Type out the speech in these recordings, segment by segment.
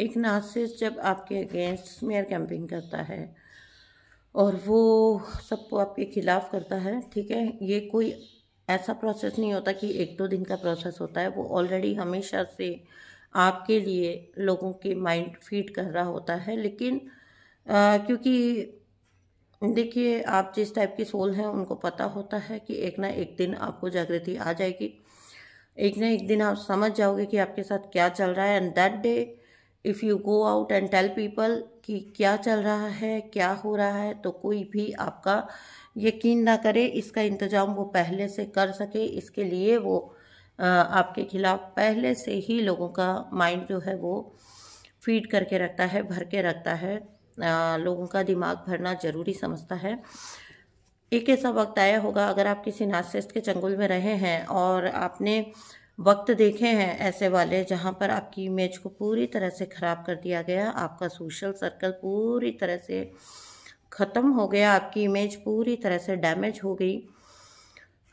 एक नासिस जब आपके अगेंस्ट स्मेयर कैंपिंग करता है और वो सबको आपके खिलाफ करता है ठीक है ये कोई ऐसा प्रोसेस नहीं होता कि एक दो दिन का प्रोसेस होता है वो ऑलरेडी हमेशा से आपके लिए लोगों के माइंड फीड कर रहा होता है लेकिन आ, क्योंकि देखिए आप जिस टाइप की सोल हैं उनको पता होता है कि एक ना एक दिन आपको जागृति आ जाएगी एक ना एक दिन आप समझ जाओगे कि आपके साथ क्या चल रहा है and that day if you go out and tell people कि क्या चल रहा है क्या हो रहा है तो कोई भी आपका यकीन ना करे इसका इंतज़ाम वो पहले से कर सके इसके लिए वो आपके खिलाफ पहले से ही लोगों का माइंड जो है वो फीड करके रखता है भर के रखता है लोगों का दिमाग भरना ज़रूरी समझता है एक ऐसा वक्त आया होगा अगर आप किसी नाशिस्त के चंगुल में रहे हैं और आपने वक्त देखे हैं ऐसे वाले जहाँ पर आपकी इमेज को पूरी तरह से ख़राब कर दिया गया आपका सोशल सर्कल पूरी तरह से ख़त्म हो गया आपकी इमेज पूरी तरह से डैमेज हो गई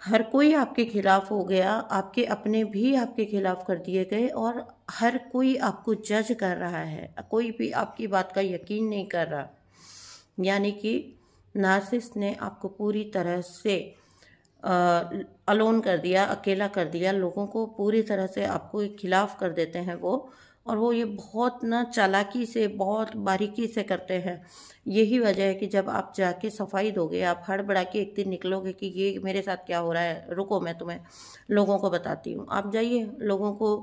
हर कोई आपके खिलाफ हो गया आपके अपने भी आपके खिलाफ कर दिए गए और हर कोई आपको जज कर रहा है कोई भी आपकी बात का यकीन नहीं कर रहा यानी कि नार्सिस ने आपको पूरी तरह से अलोन कर दिया अकेला कर दिया लोगों को पूरी तरह से आपको खिलाफ कर देते हैं वो और वो ये बहुत ना चालाकी से बहुत बारीकी से करते हैं यही वजह है कि जब आप जाके सफाई दोगे आप हड़बड़ा के एक दिन निकलोगे कि ये मेरे साथ क्या हो रहा है रुको मैं तुम्हें लोगों को बताती हूँ आप जाइए लोगों को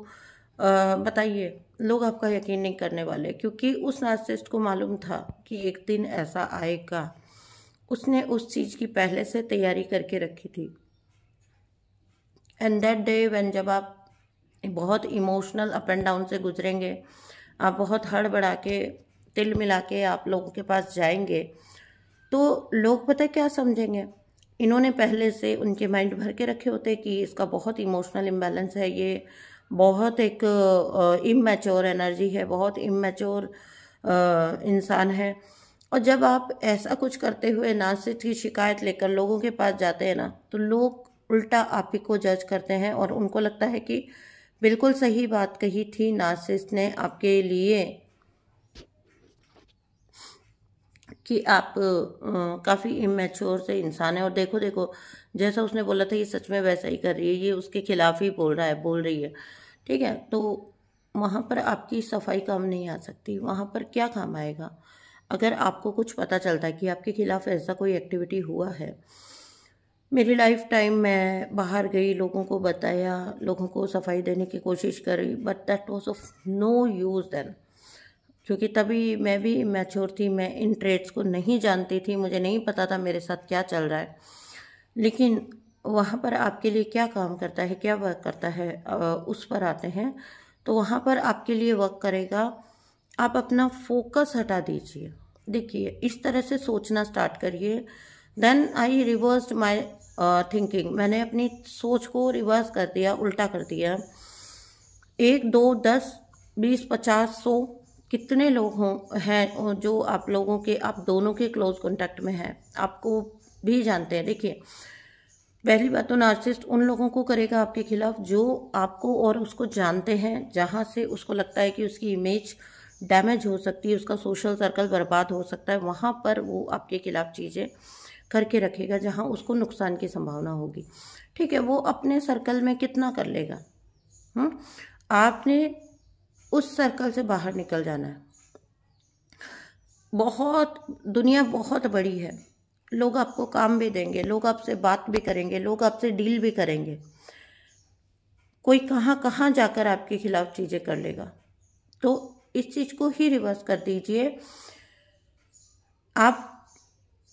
बताइए लोग आपका यकीन नहीं करने वाले क्योंकि उस नार्सिस्ट को मालूम था कि एक दिन ऐसा आएगा उसने उस चीज़ की पहले से तैयारी करके रखी थी एंड दैट डे वन जब आप बहुत इमोशनल अप एंड डाउन से गुजरेंगे आप बहुत हड़बड़ा के तिल मिला के आप लोगों के पास जाएंगे तो लोग पता क्या समझेंगे इन्होंने पहले से उनके माइंड भर के रखे होते कि इसका बहुत इमोशनल इम्बैलेंस है ये बहुत एक इमेच्योर एनर्जी है बहुत इमेच्योर इंसान है और जब आप ऐसा कुछ करते हुए नासिर की शिकायत लेकर लोगों के पास जाते हैं ना तो लोग उल्टा आप ही को जज करते हैं और उनको लगता है कि बिल्कुल सही बात कही थी नासिस ने आपके लिए कि आप काफ़ी इमेच्योर से इंसान है और देखो देखो जैसा उसने बोला था ये सच में वैसा ही कर रही है ये उसके खिलाफ ही बोल रहा है बोल रही है ठीक है तो वहाँ पर आपकी सफाई काम नहीं आ सकती वहाँ पर क्या काम आएगा अगर आपको कुछ पता चलता है कि आपके खिलाफ ऐसा कोई एक्टिविटी हुआ है मेरी लाइफ टाइम मैं बाहर गई लोगों को बताया लोगों को सफाई देने की कोशिश करी but that was of no use then क्योंकि तभी मैं भी मैच्योर थी मैं इन ट्रेड्स को नहीं जानती थी मुझे नहीं पता था मेरे साथ क्या चल रहा है लेकिन वहाँ पर आपके लिए क्या काम करता है क्या वर्क करता है उस पर आते हैं तो वहाँ पर आपके लिए वर्क करेगा आप अपना फोकस हटा दीजिए देखिए इस तरह से सोचना स्टार्ट करिए then I reverse my thinking मैंने अपनी सोच को रिवर्स कर दिया उल्टा कर दिया एक दो दस बीस पचास सौ कितने लोग हों हैं जो आप लोगों के आप दोनों के क्लोज कॉन्टैक्ट में हैं आपको भी जानते हैं देखिए पहली बात तो नार्सिस्ट उन लोगों को करेगा आपके खिलाफ जो आपको और उसको जानते हैं जहाँ से उसको लगता है कि उसकी इमेज डैमेज हो सकती है उसका सोशल सर्कल बर्बाद हो सकता है वहाँ पर वो आपके खिलाफ चीज़ें करके रखेगा जहाँ उसको नुकसान की संभावना होगी ठीक है वो अपने सर्कल में कितना कर लेगा हुँ? हम्म, आपने उस सर्कल से बाहर निकल जाना है बहुत दुनिया बहुत बड़ी है लोग आपको काम भी देंगे लोग आपसे बात भी करेंगे लोग आपसे डील भी करेंगे कोई कहाँ कहाँ जाकर आपके खिलाफ चीज़ें कर लेगा तो इस चीज़ को ही रिवर्स कर दीजिए आप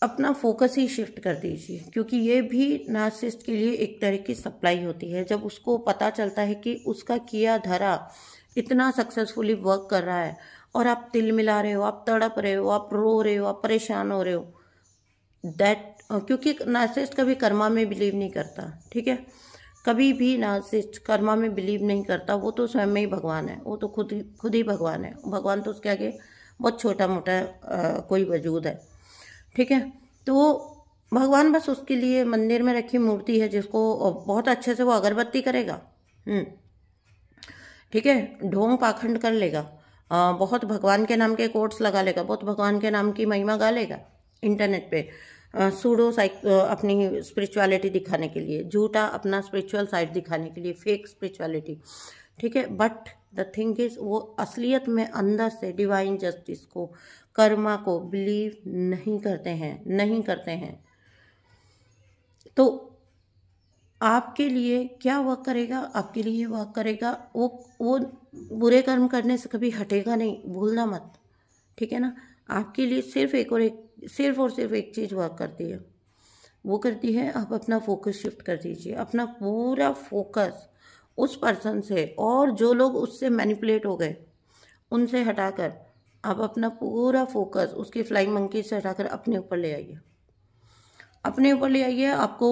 अपना फोकस ही शिफ्ट कर दीजिए क्योंकि ये भी नार्सिस्ट के लिए एक तरह की सप्लाई होती है जब उसको पता चलता है कि उसका किया धरा इतना सक्सेसफुली वर्क कर रहा है और आप तिल मिला रहे हो आप तड़प रहे हो आप रो रहे हो आप परेशान हो रहे हो दैट क्योंकि नार्सिस्ट कभी कर्मा में बिलीव नहीं करता ठीक है कभी भी ना सिर्फ कर्मा में बिलीव नहीं करता वो तो स्वयं में ही भगवान है वो तो खुद ही खुद ही भगवान है भगवान तो उसके आगे बहुत छोटा मोटा आ, कोई वजूद है ठीक है तो भगवान बस उसके लिए मंदिर में रखी मूर्ति है जिसको बहुत अच्छे से वो अगरबत्ती करेगा हम्म। ठीक है ढोंग पाखंड कर लेगा आ, बहुत भगवान के नाम के कोट्स लगा लेगा बहुत भगवान के नाम की महिमा गा लेगा इंटरनेट पर सूडो साइक अपनी स्पिरिचुअलिटी दिखाने के लिए झूठा अपना स्पिरिचुअल साइड दिखाने के लिए फेक स्पिरिचुअलिटी ठीक है बट द थिंग इज वो असलियत में अंदर से डिवाइन जस्टिस को कर्मा को बिलीव नहीं करते हैं नहीं करते हैं तो आपके लिए क्या वर्क करेगा आपके लिए वर्क करेगा वो वो बुरे कर्म करने से कभी हटेगा नहीं भूलना मत ठीक है ना आपके लिए सिर्फ एक और एक सिर्फ और सिर्फ एक चीज़ वर्क करती है वो करती है आप अपना फोकस शिफ्ट कर दीजिए अपना पूरा फोकस उस पर्सन से और जो लोग उससे मैनिपुलेट हो गए उनसे हटाकर आप अपना पूरा फोकस उसकी फ्लाइंग मंकी से हटाकर अपने ऊपर ले आइए अपने ऊपर ले आइए आपको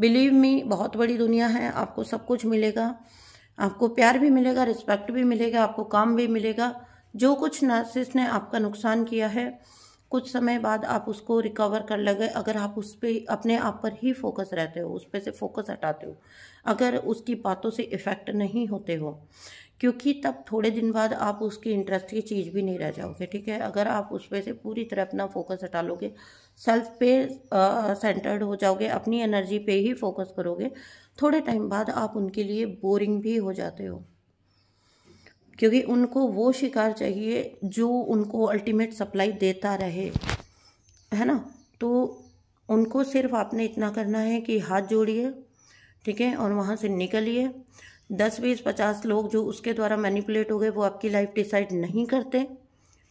बिलीव मी बहुत बड़ी दुनिया है आपको सब कुछ मिलेगा आपको प्यार भी मिलेगा रिस्पेक्ट भी मिलेगा आपको काम भी मिलेगा जो कुछ नर्सिस ने आपका नुकसान किया है कुछ समय बाद आप उसको रिकवर कर लगे अगर आप उस पर अपने आप पर ही फोकस रहते हो उस पर से फोकस हटाते हो अगर उसकी बातों से इफ़ेक्ट नहीं होते हो क्योंकि तब थोड़े दिन बाद आप उसकी इंटरेस्ट की चीज़ भी नहीं रह जाओगे ठीक है अगर आप उस पर से पूरी तरह अपना फोकस हटा लोगे सेल्फ पे सेंटर्ड हो जाओगे अपनी एनर्जी पे ही फोकस करोगे थोड़े टाइम बाद आप उनके लिए बोरिंग भी हो जाते हो क्योंकि उनको वो शिकार चाहिए जो उनको अल्टीमेट सप्लाई देता रहे है ना तो उनको सिर्फ आपने इतना करना है कि हाथ जोड़िए ठीक है और वहाँ से निकलिए दस बीस पचास लोग जो उसके द्वारा मैनिपुलेट हो गए वो आपकी लाइफ डिसाइड नहीं करते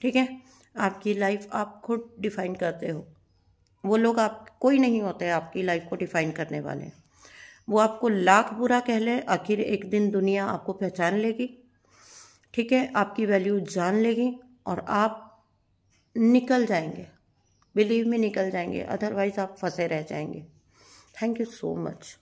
ठीक है आपकी लाइफ आप खुद डिफाइन करते हो वो लोग आप कोई नहीं होते आपकी लाइफ को डिफाइन करने वाले वो आपको लाख बुरा कह ले आखिर एक दिन दुनिया आपको पहचान लेगी ठीक है आपकी वैल्यू जान लेगी और आप निकल जाएंगे बिलीव में निकल जाएंगे अदरवाइज़ आप फंसे रह जाएंगे थैंक यू सो मच